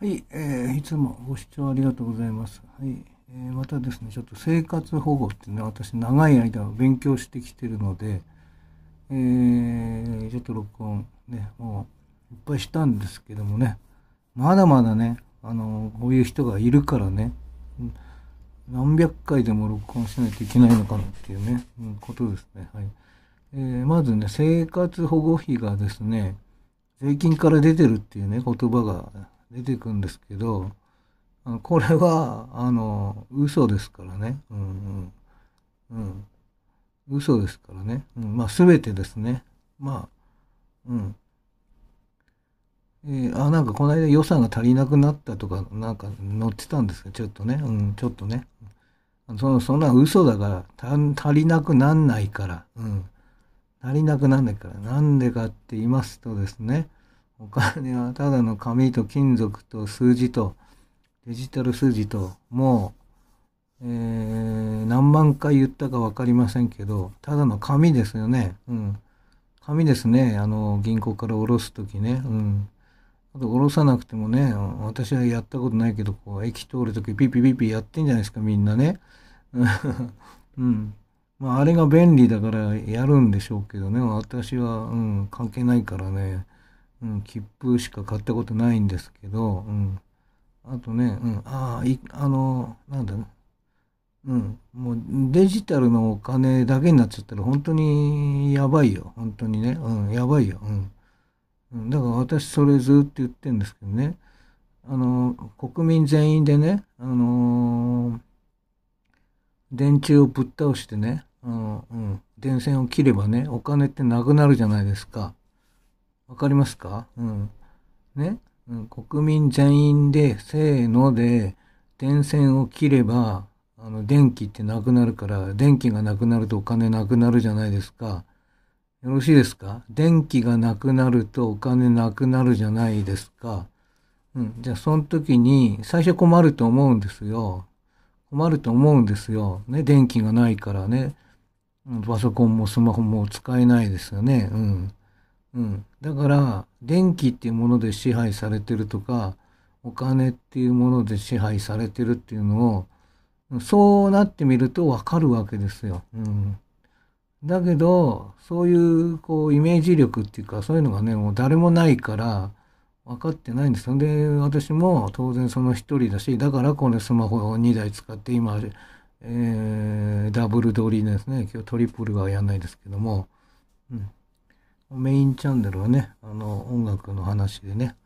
はい、えー、いつもご視聴ありがとうございます。はい、えー、またですね、ちょっと生活保護ってね、私長い間勉強してきてるので、えー、ちょっと録音ね、もういっぱいしたんですけどもね、まだまだね、あの、こういう人がいるからね、何百回でも録音しないといけないのかなっていうね、うん、ことですね。はい。えー、まずね、生活保護費がですね、税金から出てるっていうね、言葉が出てくんですけど、これは、あの、嘘ですからね。うんうん。うん。嘘ですからね。うん、まあ、てですね。まあ、うん。えー、あ、なんかこの間予算が足りなくなったとか、なんか載ってたんですけど、ちょっとね。うん、ちょっとね。その、そんな嘘だから、足りなくなんないから。うん。足りなくなんないから。なんでかって言いますとですね。お金はただの紙と金属と数字とデジタル数字ともう、えー、何万回言ったか分かりませんけどただの紙ですよね、うん、紙ですねあの銀行から下ろす時ね、うん、あと下ろさなくてもね私はやったことないけどこう駅通る時ピピピピやってんじゃないですかみんなね うんまあ、あれが便利だからやるんでしょうけどね私は、うん、関係ないからねうん、切符しか買ったことないんですけど、うん、あとね、うん、ああ、い、あの、なんだろう。うん、もうデジタルのお金だけになっちゃったら本当にやばいよ。本当にね。うん、やばいよ。うん。だから私それずっと言ってんですけどね。あの、国民全員でね、あのー、電柱をぶっ倒してね、うん、電線を切ればね、お金ってなくなるじゃないですか。わかりますかうん。ね、うん、国民全員で、せーので、電線を切れば、あの、電気ってなくなるから、電気がなくなるとお金なくなるじゃないですか。よろしいですか電気がなくなるとお金なくなるじゃないですか。うん。じゃあ、その時に、最初困ると思うんですよ。困ると思うんですよ。ね、電気がないからね。パソコンもスマホも使えないですよね。うん。うん、だから電気っていうもので支配されてるとかお金っていうもので支配されてるっていうのをそうなってみるとわかるわけですよ。うん、だけどそういうこうイメージ力っていうかそういうのがねもう誰もないから分かってないんですよ。で私も当然その一人だしだからこのスマホを2台使って今、えー、ダブル撮りですね今日トリプルはやんないですけども。うんメインチャンネルはね、あの、音楽の話でね、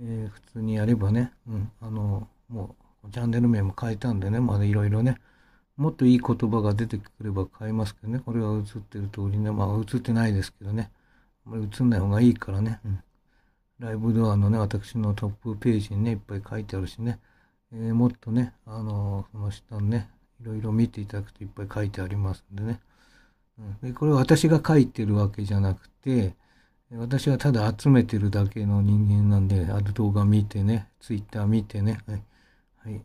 えー、普通にやればね、うん、あの、もう、チャンネル名も変えたんでね、まだいろいろね、もっといい言葉が出てくれば変えますけどね、これは映ってる通りね、まあ映ってないですけどね、あんまり映んない方がいいからね、うん、ライブドアのね、私のトップページにね、いっぱい書いてあるしね、えー、もっとね、あの、その下にね、いろいろ見ていただくといっぱい書いてありますんでね、でこれは私が書いてるわけじゃなくて、私はただ集めてるだけの人間なんで、ある動画見てね、ツイッター見てね、はい。はい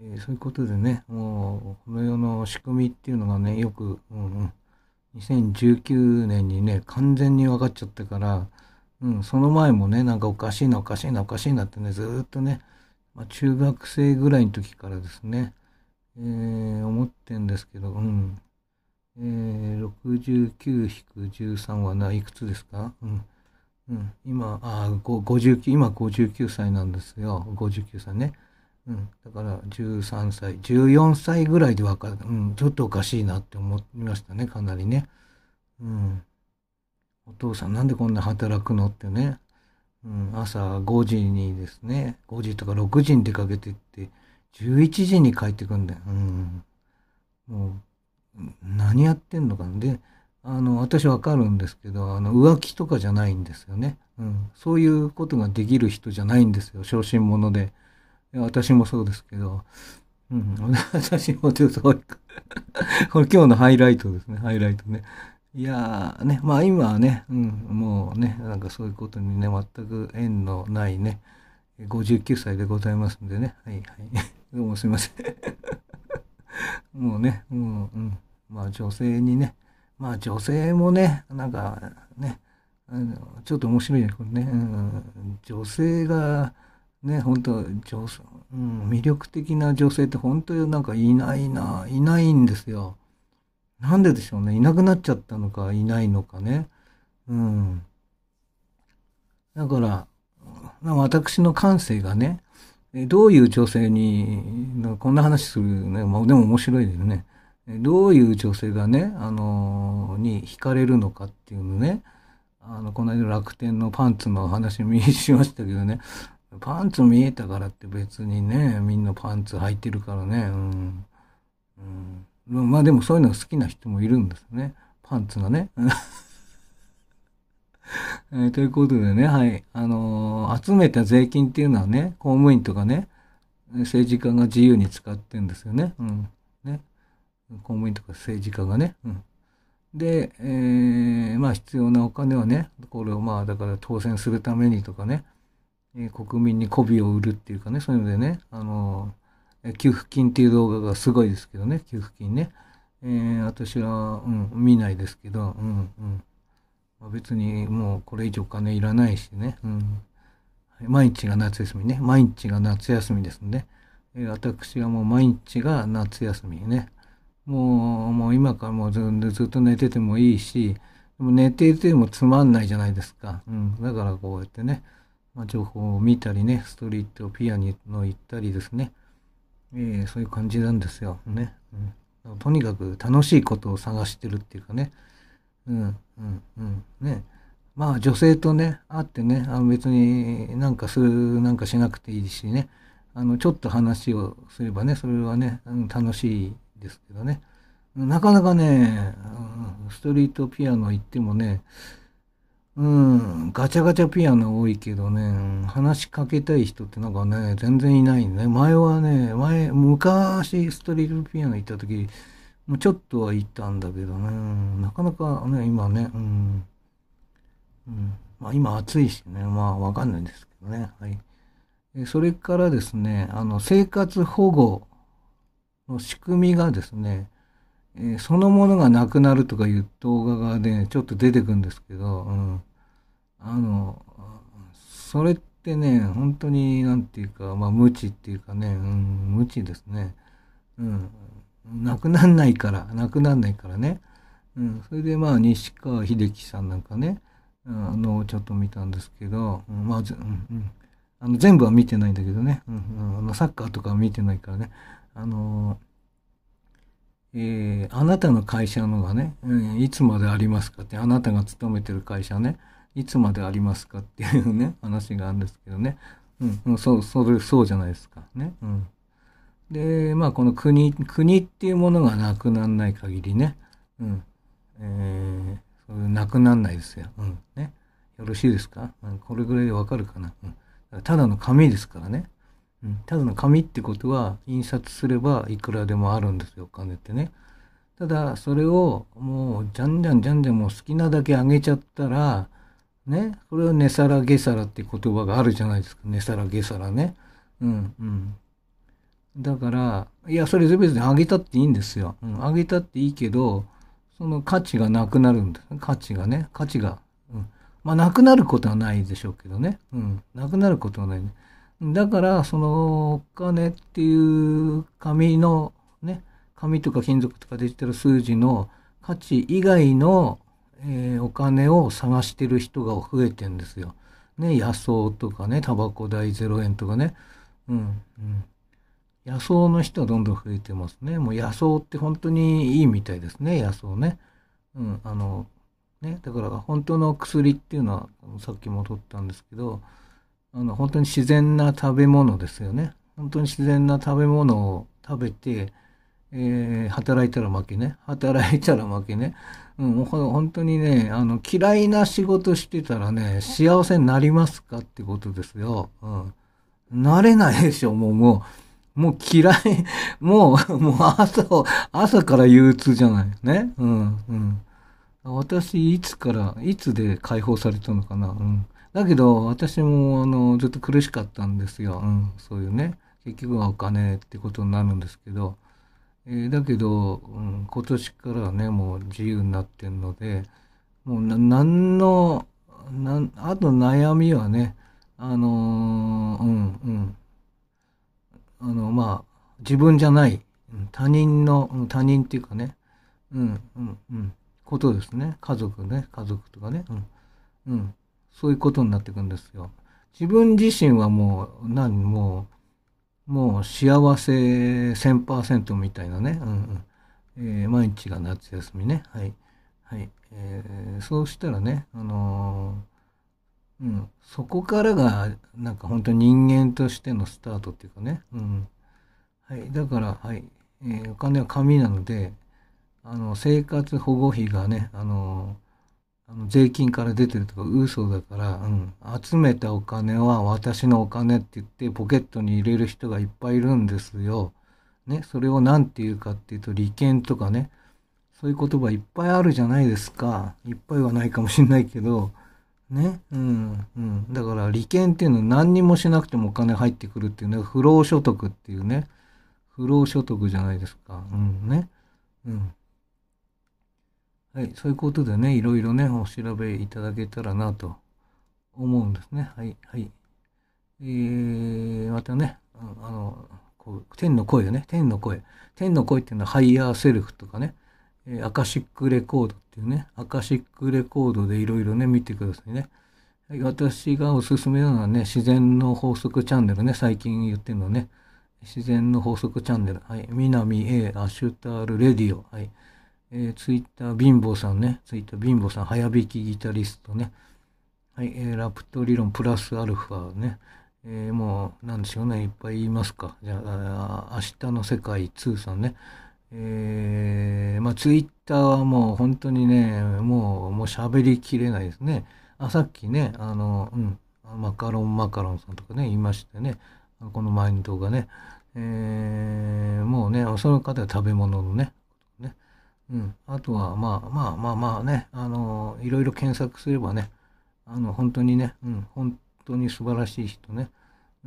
えー、そういうことでね、もう、この世の仕組みっていうのがね、よく、うんうん、2019年にね、完全に分かっちゃったから、うん、その前もね、なんかおかしいな、おかしいな、おかしいなってね、ずっとね、まあ、中学生ぐらいの時からですね、えー、思ってんですけど、うん。えー、69-13はいくつですか、うんうん、今、あ59、今59歳なんですよ。59歳ね。うん、だから13歳、14歳ぐらいで分かる、うん、ちょっとおかしいなって思いましたね、かなりね。うん、お父さんなんでこんな働くのってね、うん、朝5時にですね、5時とか6時に出かけてって、11時に帰ってくんだよ。うん、もう何やってんのかんで、あの、私わかるんですけど、あの、浮気とかじゃないんですよね。うん。そういうことができる人じゃないんですよ。小心者で。私もそうですけど、うん、私もちょっと、これ今日のハイライトですね、ハイライトね。いやーね、まあ今はね、うん、もうね、なんかそういうことにね、全く縁のないね、59歳でございますんでね、はいはい。どうもすいません。もうね、うん、うん。まあ女性にね、まあ女性もね、なんかね、ちょっと面白いね、これね、うん、女性が、ね、本当女、うん、魅力的な女性って本当になんかいないな、いないんですよ。なんででしょうね。いなくなっちゃったのか、いないのかね。うん。だから、私の感性がね、どういう女性に、こんな話するね、まあ、でも面白いですね。どういう女性がね、あの、に惹かれるのかっていうのね、あの、この間楽天のパンツの話見しましたけどね、パンツ見えたからって別にね、みんなパンツ履いてるからね、うん。うん、まあでもそういうのが好きな人もいるんですね。パンツがね。えー、ということでね、はい。あのー、集めた税金っていうのはね、公務員とかね、政治家が自由に使ってんですよね。うん。ね。公務員とか政治家がね。うん。で、えー、まあ必要なお金はね、これをまあだから当選するためにとかね、えー、国民に媚びを売るっていうかね、そういうのでね、あのー、給付金っていう動画がすごいですけどね、給付金ね。えー、私は、うん、見ないですけど、うん、うん。まあ、別にもうこれ以上金いらないしね、うん、毎日が夏休みね、毎日が夏休みですねえ私はもう毎日が夏休みね、もうもう今からもうずずっと寝ててもいいし、でも寝ていてもつまんないじゃないですか。うん、だからこうやってね、まあ、情報を見たりね、ストリートピアニの行ったりですね、えー、そういう感じなんですよね。うんとにかく楽しいことを探してるっていうかね、うん、うん、うん。ね。まあ女性とね、会ってね、あの別になんかする、なんかしなくていいしね、あの、ちょっと話をすればね、それはね、うん、楽しいですけどね。なかなかね、うん、ストリートピアノ行ってもね、うん、ガチャガチャピアノ多いけどね、話しかけたい人ってなんかね、全然いないんね。前はね、前、昔ストリートピアノ行った時、ちょっとはいたんだけどね、なかなかね、今ね、うん。うん、まあ今暑いしね、まあわかんないんですけどね。はい。それからですね、あの、生活保護の仕組みがですね、えそのものがなくなるとかいう動画がね、ちょっと出てくるんですけど、うん。あの、それってね、本当になんていうか、まあ無知っていうかね、うん、無知ですね。うん。なくなんないから、なくなんないからね。うん、それでまあ、西川秀樹さんなんかね、あの、ちょっと見たんですけど、うん、まず、うん、あの全部は見てないんだけどね、うん、あのサッカーとかは見てないからね、あのえー、あなたの会社のがね、うん、いつまでありますかって、あなたが勤めてる会社ね、いつまでありますかっていうね、話があるんですけどね、うん、そう、それ、そうじゃないですか。ね。うんで、まあ、この国、国っていうものがなくならない限りね、うん、えー、そなくならないですよ。うん、ね。よろしいですか、うん、これぐらいでわかるかな、うん、ただの紙ですからね。うん、ただの紙ってことは、印刷すればいくらでもあるんですよ、お金ってね。ただ、それをもう、じゃんじゃんじゃんじゃんもう好きなだけあげちゃったら、ね、これは寝さら下さらって言葉があるじゃないですか。寝さら下さらね。うん、うん。だから、いや、それ別に上げたっていいんですよ。うん、上げたっていいけど、その価値がなくなるんです。価値がね、価値が。うん、まあ、なくなることはないでしょうけどね。うん、なくなることはない、ね。だから、その、お金っていう紙の、ね、紙とか金属とかデジタル数字の価値以外の、えー、お金を探してる人が増えてるんですよ。ね、野草とかね、タバコ代0円とかね。うん、うん野草の人はどんどん増えてますね。もう野草って本当にいいみたいですね、野草ね。うん、あの、ね、だから本当の薬っていうのは、さっきも取ったんですけど、あの、本当に自然な食べ物ですよね。本当に自然な食べ物を食べて、えー、働いたら負けね。働いたら負けね。うん、もう本当にね、あの、嫌いな仕事してたらね、幸せになりますかってことですよ。うん。なれないでしょ、もう、もう。もう嫌い、もう、もう朝、朝から憂鬱じゃないね。うん、うん。私、いつから、いつで解放されたのかな。うん。だけど、私も、あの、ずっと苦しかったんですよ。うん。そういうね。結局はお金ってことになるんですけど。えー、だけど、うん、今年からね、もう自由になってるので、もうな、なんの、なん、あと悩みはね、あのー、うん、うん。あの、まあ、自分じゃない、他人の、他人っていうかね、うん、うん、うん、ことですね。家族ね、家族とかね、うん、うん、そういうことになっていくんですよ。自分自身はもう、何、もう、もう幸せ1000%みたいなね、うん、うんえー、毎日が夏休みね。はい。はい。えー、そうしたらね、あのーうん、そこからがなんか本当に人間としてのスタートっていうかね、うん、はい、だからはい、えー、お金は紙なのであの生活保護費がねあのあの税金から出てるとか嘘だから、うん、集めたお金は私のお金って言ってポケットに入れる人がいっぱいいるんですよ。ね、それを何て言うかっていうと利権とかねそういう言葉いっぱいあるじゃないですかいっぱいはないかもしんないけどね、うん、うん。だから利権っていうのは何にもしなくてもお金入ってくるっていうね、不労所得っていうね、不労所得じゃないですか。うん、ね。うん。はい、そういうことでね、いろいろね、お調べいただけたらなと思うんですね。はい、はい。えー、またね、あの、こう天の声ね、天の声。天の声っていうのはハイヤーセルフとかね、アカシックレコードっていうね、アカシックレコードでいろいろね、見てくださいね。はい、私がおすすめなのはね、自然の法則チャンネルね、最近言ってるのね。自然の法則チャンネル。はい。南 A アシュタールレディオ。はい。えー、ツイッター貧乏さんね。ツイッター貧乏さん。早弾きギタリストね。はい。えー、ラプト理論プラスアルファね。えー、もう、なんでしょうね。いっぱい言いますか。じゃあ、あ明日の世界2さんね。えまあ、ツイッターはもう本当にね、もう、もう喋りきれないですね。あ、さっきね、あの、うん、マカロンマカロンさんとかね、いましてね、この前の動画ね、えー、もうね、その方は食べ物のね、ねうん、あとは、まあまあまあまあね、あの、いろいろ検索すればね、あの、本当にね、うん、本当に素晴らしい人ね、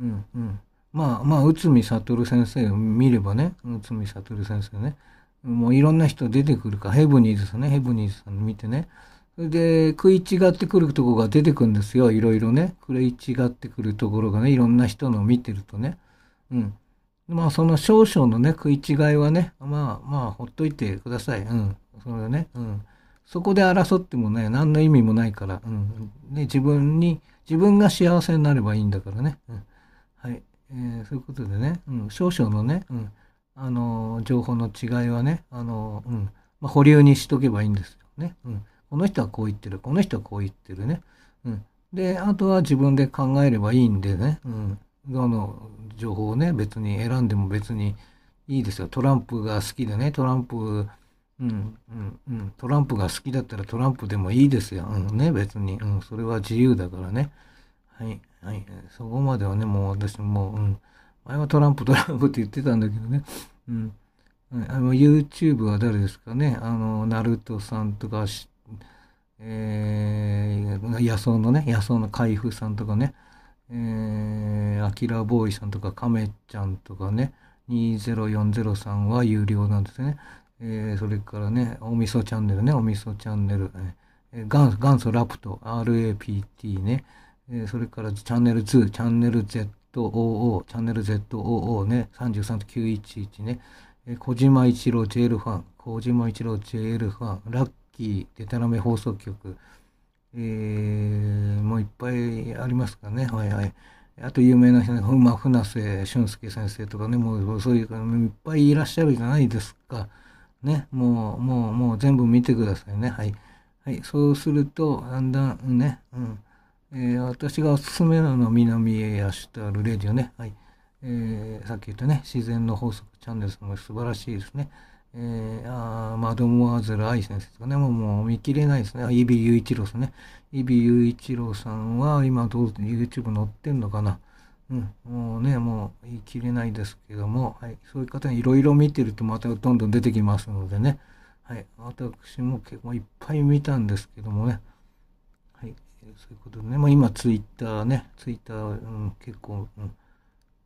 うん、うん、まあまあ内海悟先生を見ればね内海悟先生ねもういろんな人出てくるからヘブニーズさんねヘブニーズさん見てねそれで食い違ってくるとこが出てくるんですよいろいろね食い違ってくるところがねいろんな人の見てるとねうんまあその少々のね食い違いはねまあまあほっといてくださいうんそれねうんそこで争ってもね何の意味もないから、うん、ね、自分に自分が幸せになればいいんだからね、うん、はいえー、そういうことでね、うん、少々のね、うん、あのー、情報の違いはね、あのー、うんまあ、保留にしとけばいいんですよね、うん。この人はこう言ってる、この人はこう言ってるね。うん、で、あとは自分で考えればいいんでね、うん、どの情報をね、別に選んでも別にいいですよ。トランプが好きでね、トランプ、うんうんうん、トランプが好きだったらトランプでもいいですよ。うんね、別に、うん、それは自由だからね。はい。はい、そこまではね、もう私も、うん、前はトランプトランプって言ってたんだけどね、うん、あの YouTube は誰ですかね、あの、ナルトさんとか、えー、野草のね、野草の開封さんとかね、えー、アキラボーイさんとか、カメちゃんとかね、2040さんは有料なんですね。えー、それからね、おみそチャンネルね、おみそチャンネル、えー、元祖元祖ラプト、RAPT ね、えそれからチャンネル2、チャンネル ZOO、チャンネル ZOO ね、33.911ね、え小島一郎 JL ファン、小島一郎 JL ファン、ラッキー、デタラメ放送局、えー、もういっぱいありますかね、はいはい。あと有名な人ね、ま船瀬俊介先生とかね、もうそういう、いっぱいいらっしゃるじゃないですか。ね、もう、もう、もう全部見てくださいね、はい。はい、そうすると、だんだんね、うん。えー、私がおすすめなのは南へやシタルレディオね。はい。えー、さっき言ったね、自然の法則チャンネルさんも素晴らしいですね。えー、あマドモアゼル愛先生ですかね。もう、もう見切れないですね。あイビユイチローさんね。イビユイチローさんは今どう YouTube 載ってんのかな。うん、もうね、もう言い切れないですけども、はい、そういう方にいろいろ見てるとまたどんどん出てきますのでね、はい、私も結構いっぱい見たんですけどもね、そういうことね。まあ、今、ツイッターね、ツイッター、うん、結構、うん、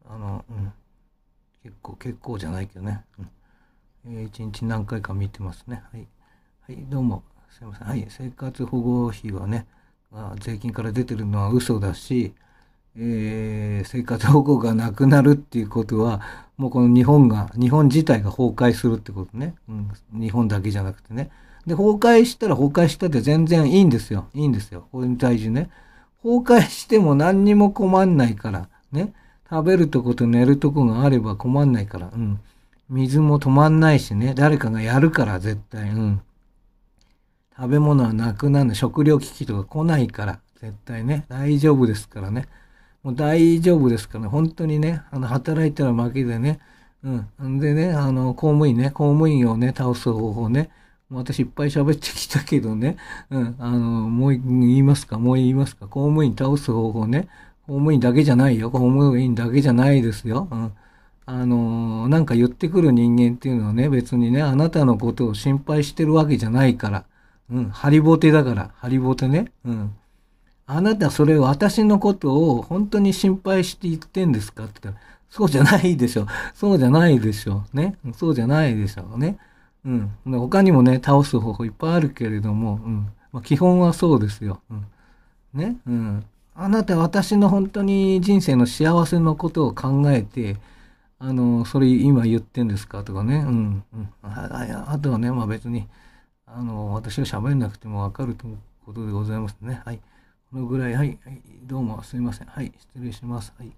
あの、うん、結構、結構じゃないけどね。うん、えー、一日何回か見てますね。はい。はい、どうも、すいません。はい、生活保護費はね、まあ、税金から出てるのは嘘だし、えー、生活保護がなくなるっていうことは、もうこの日本が、日本自体が崩壊するってことね。うん、日本だけじゃなくてね。で、崩壊したら崩壊したって全然いいんですよ。いいんですよ。これに対してね。崩壊しても何にも困んないから、ね。食べるとこと寝るとこがあれば困んないから、うん。水も止まんないしね。誰かがやるから、絶対、うん。食べ物はなくなる。食料危機とか来ないから、絶対ね。大丈夫ですからね。もう大丈夫ですから、ね、本当にね、あの、働いたら負けでね、うん。んでね、あの、公務員ね、公務員をね、倒す方法ね、私いっぱい喋ってきたけどね、うん、あの、もう言いますか、もう言いますか、公務員倒す方法ね、公務員だけじゃないよ、公務員だけじゃないですよ、うん。あの、なんか言ってくる人間っていうのはね、別にね、あなたのことを心配してるわけじゃないから、うん、ハリボテだから、ハリボテね、うん。あなたそれ私のことを本当に心配して言ってんですかって言ったら、そうじゃないでしょ。そうじゃないでしょ。ね。そうじゃないでしょ。ね。うん。他にもね、倒す方法いっぱいあるけれども、うん。まあ、基本はそうですよ。うん。ね。うん。あなた私の本当に人生の幸せのことを考えて、あの、それ今言ってんですかとかね。うん。うん、ああとはね、まあ別に、あの、私が喋んなくてもわかるということでございますね。はい。このぐらい、い。はい、どうもすいません。はい。失礼します。はい。